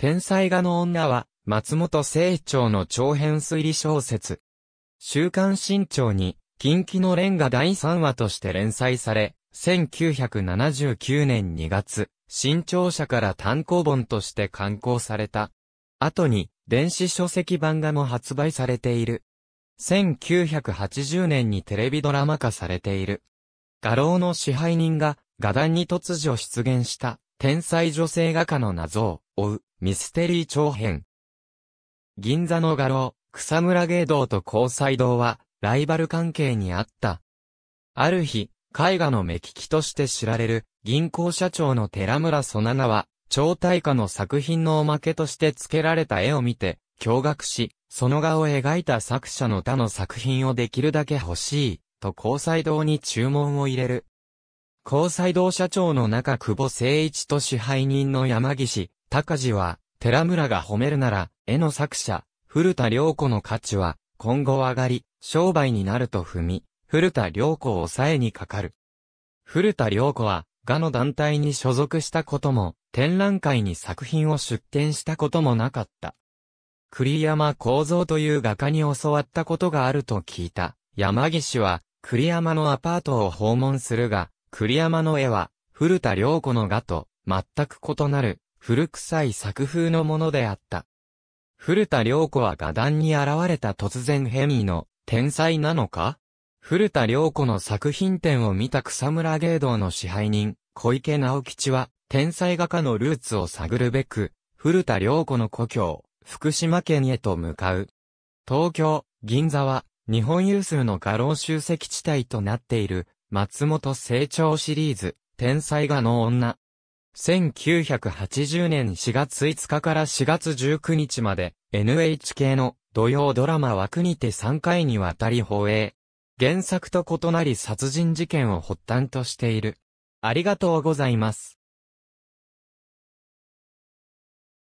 天才画の女は、松本清張の長編推理小説。週刊新潮に、近畿のレンガ第3話として連載され、1979年2月、新潮社から単行本として刊行された。後に、電子書籍版画も発売されている。1980年にテレビドラマ化されている。画廊の支配人が、画壇に突如出現した。天才女性画家の謎を追うミステリー長編。銀座の画廊、草村芸道と交際堂はライバル関係にあった。ある日、絵画の目利きとして知られる銀行社長の寺村そナナは、超大化の作品のおまけとして付けられた絵を見て、驚愕し、その画を描いた作者の他の作品をできるだけ欲しい、と交際堂に注文を入れる。高裁道社長の中久保誠一と支配人の山岸、高次は、寺村が褒めるなら、絵の作者、古田良子の価値は、今後上がり、商売になると踏み、古田良子を抑えにかかる。古田良子は、画の団体に所属したことも、展覧会に作品を出展したこともなかった。栗山幸三という画家に教わったことがあると聞いた。山岸は、栗山のアパートを訪問するが、栗山の絵は、古田良子の画と全く異なる古臭い作風のものであった。古田良子は画壇に現れた突然ヘミーの天才なのか古田良子の作品展を見た草村芸道の支配人、小池直吉は、天才画家のルーツを探るべく、古田良子の故郷、福島県へと向かう。東京、銀座は、日本有数の画廊集積地帯となっている松本成長シリーズ、天才画の女。1980年4月5日から4月19日まで、NHK の土曜ドラマ枠にて3回にわたり放映。原作と異なり殺人事件を発端としている。ありがとうございます。